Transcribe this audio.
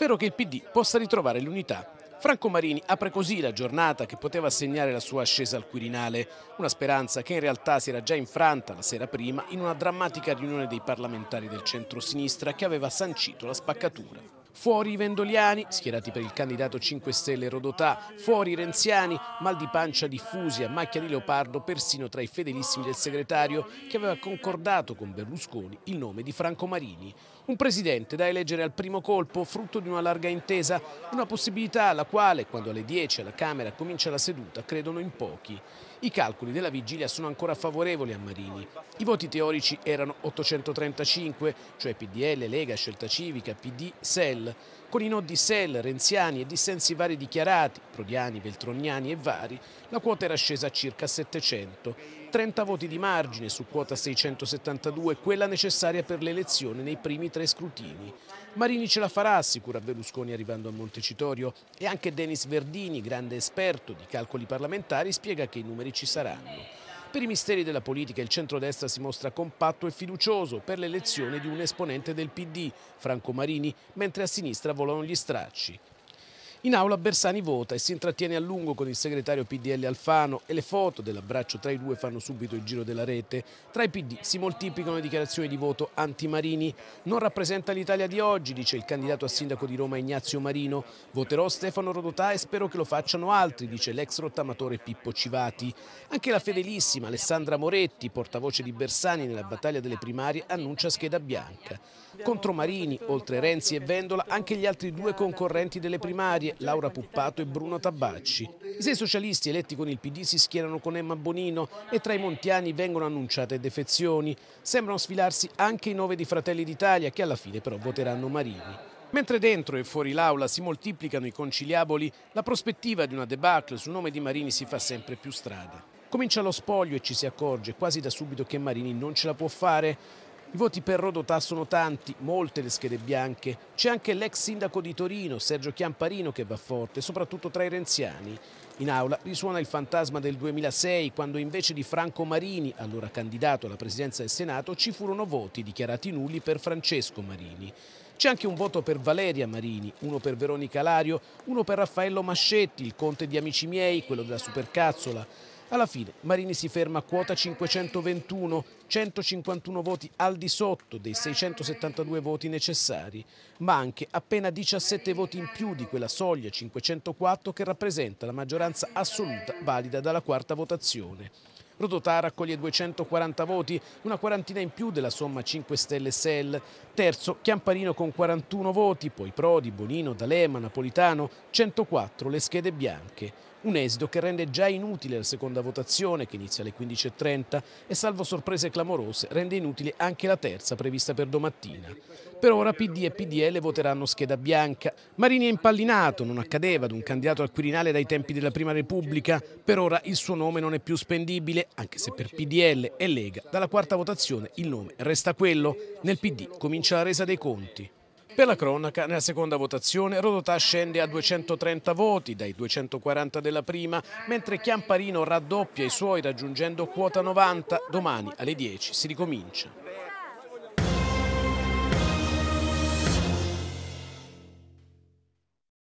Spero che il PD possa ritrovare l'unità. Franco Marini apre così la giornata che poteva segnare la sua ascesa al Quirinale, una speranza che in realtà si era già infranta la sera prima in una drammatica riunione dei parlamentari del centro-sinistra che aveva sancito la spaccatura. Fuori i vendoliani, schierati per il candidato 5 Stelle Rodotà, fuori i renziani, mal di pancia diffusi a macchia di leopardo persino tra i fedelissimi del segretario che aveva concordato con Berlusconi il nome di Franco Marini. Un presidente da eleggere al primo colpo, frutto di una larga intesa, una possibilità alla quale, quando alle 10 alla Camera comincia la seduta, credono in pochi. I calcoli della vigilia sono ancora favorevoli a Marini. I voti teorici erano 835, cioè PDL, Lega, Scelta Civica, PD, SEL, Sell, con i no di Sell, Renziani e dissensi vari dichiarati, Prodiani, Veltroniani e vari, la quota era scesa a circa 700, 30 voti di margine su quota 672, quella necessaria per l'elezione nei primi tre scrutini. Marini ce la farà, assicura Berlusconi arrivando a Montecitorio, e anche Denis Verdini, grande esperto di calcoli parlamentari, spiega che i numeri ci saranno. Per i misteri della politica il centrodestra si mostra compatto e fiducioso per l'elezione di un esponente del PD, Franco Marini, mentre a sinistra volano gli stracci. In aula Bersani vota e si intrattiene a lungo con il segretario PDL Alfano e le foto dell'abbraccio tra i due fanno subito il giro della rete. Tra i PD si moltiplicano le dichiarazioni di voto anti-Marini. Non rappresenta l'Italia di oggi, dice il candidato a sindaco di Roma Ignazio Marino. Voterò Stefano Rodotà e spero che lo facciano altri, dice l'ex rottamatore Pippo Civati. Anche la fedelissima Alessandra Moretti, portavoce di Bersani nella battaglia delle primarie, annuncia scheda bianca. Contro Marini, oltre Renzi e Vendola, anche gli altri due concorrenti delle primarie Laura Puppato e Bruno Tabacci. I sei socialisti eletti con il PD si schierano con Emma Bonino e tra i montiani vengono annunciate defezioni. Sembrano sfilarsi anche i nove di Fratelli d'Italia che alla fine però voteranno Marini. Mentre dentro e fuori l'aula si moltiplicano i conciliaboli, la prospettiva di una debacle sul nome di Marini si fa sempre più strada. Comincia lo spoglio e ci si accorge quasi da subito che Marini non ce la può fare. I voti per Rodotà sono tanti, molte le schede bianche. C'è anche l'ex sindaco di Torino, Sergio Chiamparino, che va forte, soprattutto tra i renziani. In aula risuona il fantasma del 2006, quando invece di Franco Marini, allora candidato alla presidenza del Senato, ci furono voti dichiarati nulli per Francesco Marini. C'è anche un voto per Valeria Marini, uno per Veronica Lario, uno per Raffaello Mascetti, il conte di Amici miei, quello della Supercazzola. Alla fine Marini si ferma a quota 521, 151 voti al di sotto dei 672 voti necessari, ma anche appena 17 voti in più di quella soglia 504 che rappresenta la maggioranza assoluta valida dalla quarta votazione. Rodotà raccoglie 240 voti, una quarantina in più della somma 5 Stelle SEL. Terzo Chiamparino con 41 voti, poi Prodi, Bonino, D'Alema, Napolitano, 104 le schede bianche. Un esito che rende già inutile la seconda votazione, che inizia alle 15.30, e salvo sorprese clamorose, rende inutile anche la terza prevista per domattina. Per ora PD e PDL voteranno scheda bianca. Marini è impallinato, non accadeva ad un candidato al Quirinale dai tempi della Prima Repubblica. Per ora il suo nome non è più spendibile, anche se per PDL e Lega dalla quarta votazione il nome resta quello. Nel PD comincia la resa dei conti. Per la cronaca, nella seconda votazione, Rodotà scende a 230 voti dai 240 della prima, mentre Chiamparino raddoppia i suoi raggiungendo quota 90. Domani alle 10 si ricomincia.